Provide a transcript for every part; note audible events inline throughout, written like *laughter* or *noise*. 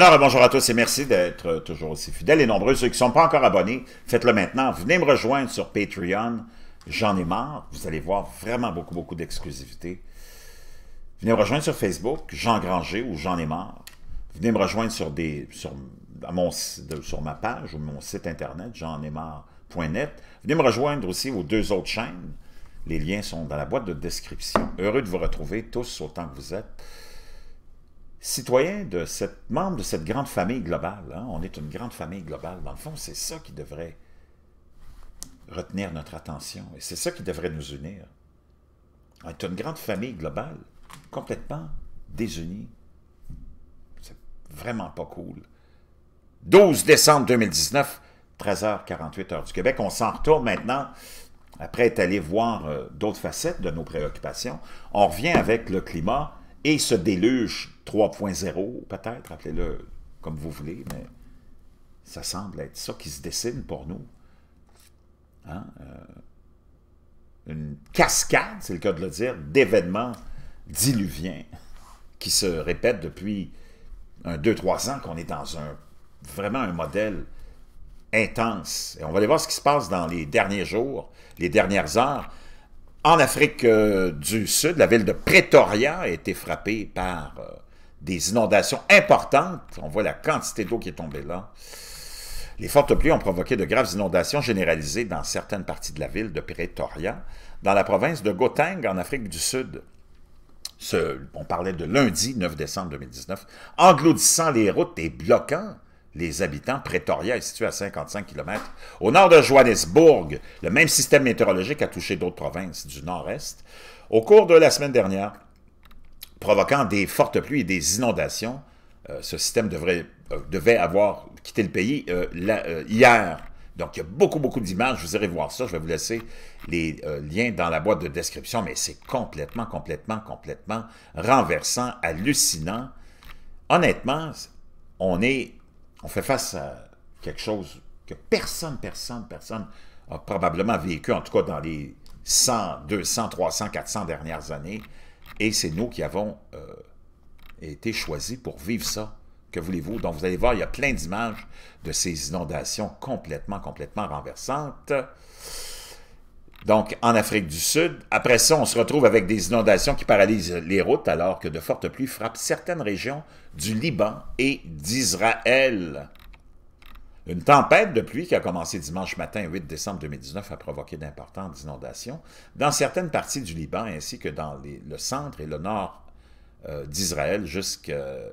Alors, euh, bonjour à tous et merci d'être euh, toujours aussi fidèles et nombreux. Ceux qui ne sont pas encore abonnés, faites-le maintenant. Venez me rejoindre sur Patreon. J'en ai marre. Vous allez voir vraiment beaucoup, beaucoup d'exclusivité. Venez me rejoindre sur Facebook, Jean Granger ou J'en ai marre. Venez me rejoindre sur, des, sur, ma page ou mon site internet, j'en ai marre.net. Venez me rejoindre aussi aux deux autres chaînes. Les liens sont dans la boîte de description. Heureux de vous retrouver tous autant que vous êtes citoyens, de cette, membre de cette grande famille globale. Hein. On est une grande famille globale. Dans le fond, c'est ça qui devrait retenir notre attention. Et c'est ça qui devrait nous unir. On est une grande famille globale, complètement désunie. C'est vraiment pas cool. 12 décembre 2019, 13h48 heure du Québec. On s'en retourne maintenant, après être allé voir euh, d'autres facettes de nos préoccupations. On revient avec le climat et ce déluge 3.0 peut-être, appelez-le comme vous voulez, mais ça semble être ça qui se dessine pour nous. Hein, euh, une cascade, c'est le cas de le dire, d'événements diluviens qui se répètent depuis un 2-3 ans qu'on est dans un vraiment un modèle intense. Et on va aller voir ce qui se passe dans les derniers jours, les dernières heures. En Afrique euh, du Sud, la ville de Pretoria a été frappée par... Euh, des inondations importantes. On voit la quantité d'eau qui est tombée là. Les fortes pluies ont provoqué de graves inondations généralisées dans certaines parties de la ville de Pretoria, dans la province de Gauteng, en Afrique du Sud. Ce, on parlait de lundi 9 décembre 2019, engloutissant les routes et bloquant les habitants. Pretoria est situé à 55 km au nord de Johannesburg. Le même système météorologique a touché d'autres provinces du nord-est. Au cours de la semaine dernière, provoquant des fortes pluies et des inondations. Euh, ce système devrait, euh, devait avoir quitté le pays euh, hier. Donc, il y a beaucoup, beaucoup d'images. Vous irez voir ça. Je vais vous laisser les liens dans la boîte de description. Mais c'est complètement, complètement, complètement renversant, hallucinant. Honnêtement, on est, on fait face à quelque chose que personne, personne, personne a probablement vécu, en tout cas dans les 100, 200, 300, 400 dernières années. Et c'est nous qui avons euh, été choisis pour vivre ça. Que voulez-vous? Donc, vous allez voir, il y a plein d'images de ces inondations complètement, complètement renversantes. Donc, en Afrique du Sud. Après ça, on se retrouve avec des inondations qui paralysent les routes, alors que de fortes pluies frappent certaines régions du Liban et d'Israël. Une tempête de pluie qui a commencé dimanche matin 8 décembre 2019 a provoqué d'importantes inondations dans certaines parties du Liban ainsi que dans le centre et le nord euh, d'Israël jusqu'à euh,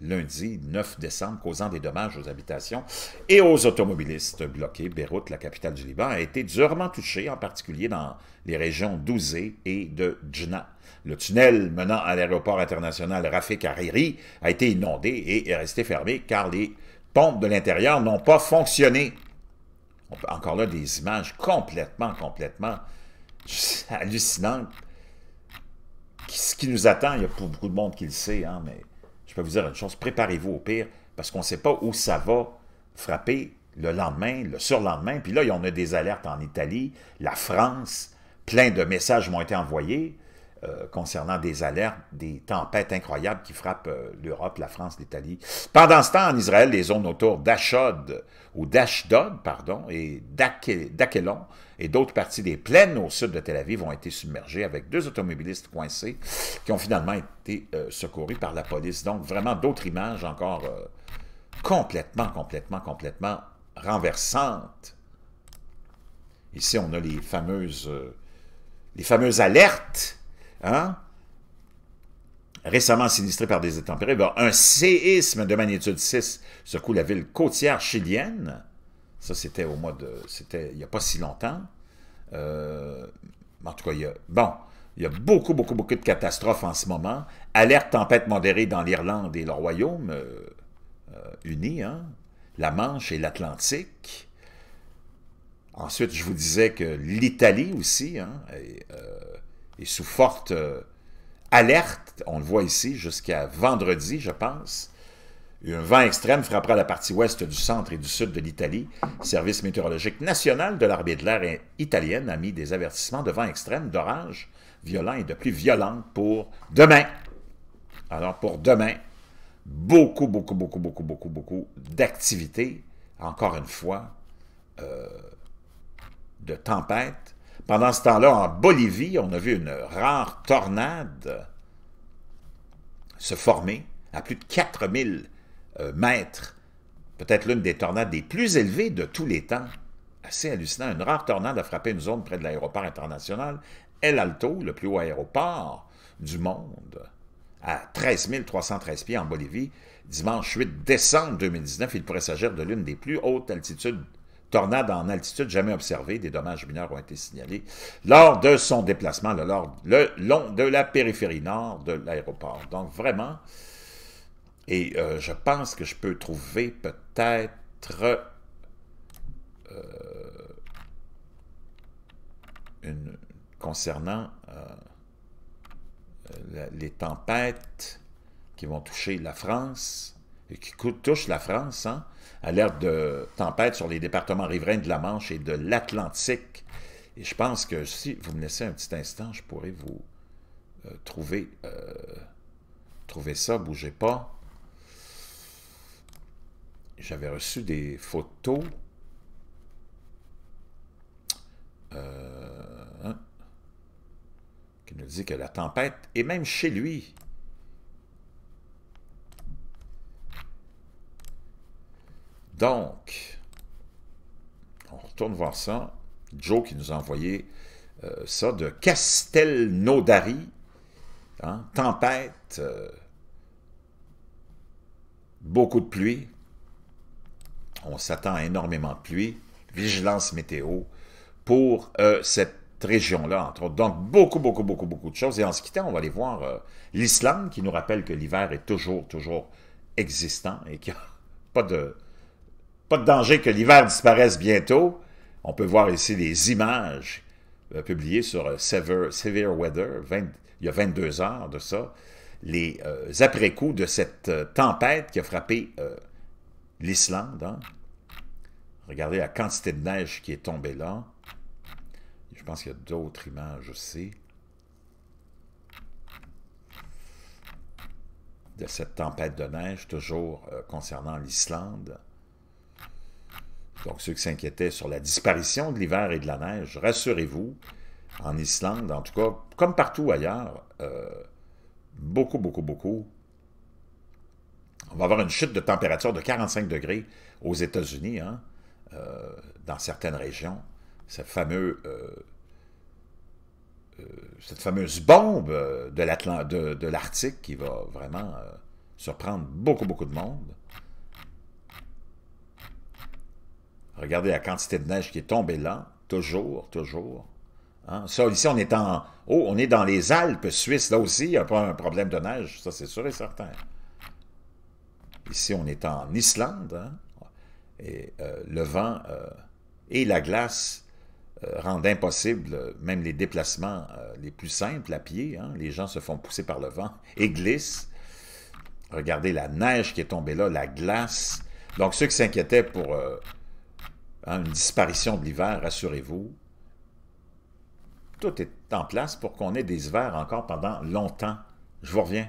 lundi 9 décembre, causant des dommages aux habitations et aux automobilistes bloqués. Beyrouth, la capitale du Liban, a été durement touchée, en particulier dans les régions d'Ouzé et de Djna. Le tunnel menant à l'aéroport international Rafik Hariri a été inondé et est resté fermé car les de l'intérieur n'ont pas fonctionné. Encore là, des images complètement, complètement hallucinantes. Ce qui nous attend, il y a beaucoup de monde qui le sait, hein, mais je peux vous dire une chose, préparez-vous au pire, parce qu'on ne sait pas où ça va frapper le lendemain, le surlendemain. Puis là, on a des alertes en Italie, la France, plein de messages m'ont été envoyés. Euh, concernant des alertes, des tempêtes incroyables qui frappent euh, l'Europe, la France, l'Italie. Pendant ce temps, en Israël, les zones autour d'Ashod, ou d'Ashdod, pardon, et d'Akelon et d'autres parties des plaines au sud de Tel Aviv ont été submergées avec deux automobilistes coincés qui ont finalement été euh, secourus par la police. Donc, vraiment d'autres images encore complètement, complètement, complètement renversantes. Ici, on a les fameuses, les fameuses alertes Hein? récemment sinistré par des intempéries, un séisme de magnitude 6 secoue la ville côtière chilienne. Ça, c'était au mois de... C'était il n'y a pas si longtemps. Euh, en tout cas, il y a... Bon, il y a beaucoup, beaucoup, beaucoup de catastrophes en ce moment. Alerte tempête modérée dans l'Irlande et le Royaume euh, Unis. uni, hein. la Manche et l'Atlantique. Ensuite, je vous disais que l'Italie aussi hein, euh, et sous forte euh, alerte, on le voit ici jusqu'à vendredi, je pense. Un vent extrême frappera la partie ouest du centre et du sud de l'Italie. Service météorologique national de l'armée de l'air italienne a mis des avertissements de vent extrême, d'orage violent et de plus violente pour demain. Alors pour demain, beaucoup, beaucoup, beaucoup, beaucoup, beaucoup, beaucoup d'activités. Encore une fois, euh, de tempêtes pendant ce temps-là, en Bolivie, on a vu une rare tornade se former à plus de 4000 euh, mètres, peut-être l'une des tornades les plus élevées de tous les temps. Assez hallucinant, une rare tornade a frappé une zone près de l'aéroport international El Alto, le plus haut aéroport du monde, à 13 313 pieds en Bolivie, dimanche 8 décembre 2019. Il pourrait s'agir de l'une des plus hautes altitudes tornade en altitude jamais observée. Des dommages mineurs ont été signalés lors de son déplacement le, long de la périphérie nord de l'aéroport. Donc vraiment, et euh, je pense que je peux trouver peut-être euh, une concernant euh, les tempêtes qui vont toucher la France qui touche la France, hein? alerte de tempête sur les départements riverains de la Manche et de l'Atlantique. Et je pense que si vous me laissez un petit instant, je pourrais vous euh, trouver, euh, trouver ça, bougez pas. J'avais reçu des photos. Euh, hein, qui nous dit que la tempête est même chez lui. Donc, on retourne voir ça. Joe qui nous a envoyé euh, ça de Castelnaudary, hein, tempête, euh, beaucoup de pluie. On s'attend à énormément de pluie, vigilance météo pour euh, cette région-là, entre autres. Donc, beaucoup, beaucoup, beaucoup, beaucoup de choses. Et en se quittant, on va aller voir l'Islande qui nous rappelle que l'hiver est toujours, toujours existant et qu'il n'y a pas de pas de danger que l'hiver disparaisse bientôt. On peut voir ici les images euh, publiées sur euh, Severe, Weather, il y a 22 heures de ça, les euh, après-coups de cette tempête qui a frappé l'Islande. Hein. Regardez la quantité de neige qui est tombée là. Je pense qu'il y a d'autres images aussi. De cette tempête de neige, toujours concernant l'Islande. Donc, ceux qui s'inquiétaient sur la disparition de l'hiver et de la neige, rassurez-vous, en Islande, en tout cas, comme partout ailleurs, euh, beaucoup, beaucoup, beaucoup. On va avoir une chute de température de 45 degrés aux États-Unis, hein, euh, dans certaines régions. cette fameuse euh, bombe de l'Arctique qui va vraiment surprendre beaucoup, beaucoup de monde. Regardez la quantité de neige qui est tombée là, toujours, toujours. Hein. Ça, ici, on est en... Oh, on est dans les Alpes suisses, là aussi, il n'y a pas un problème de neige, ça c'est sûr et certain. Ici, on est en Islande, hein. et euh, le vent euh, et la glace euh, rendent impossible même les déplacements les plus simples à pied. Hein. Les gens se font pousser par le vent *laughs* et glissent. Regardez la neige qui est tombée là, la glace. Donc, ceux qui s'inquiétaient pour Hein, une disparition de l'hiver, rassurez-vous. Tout est en place pour qu'on ait des hivers encore pendant longtemps. Je vous reviens.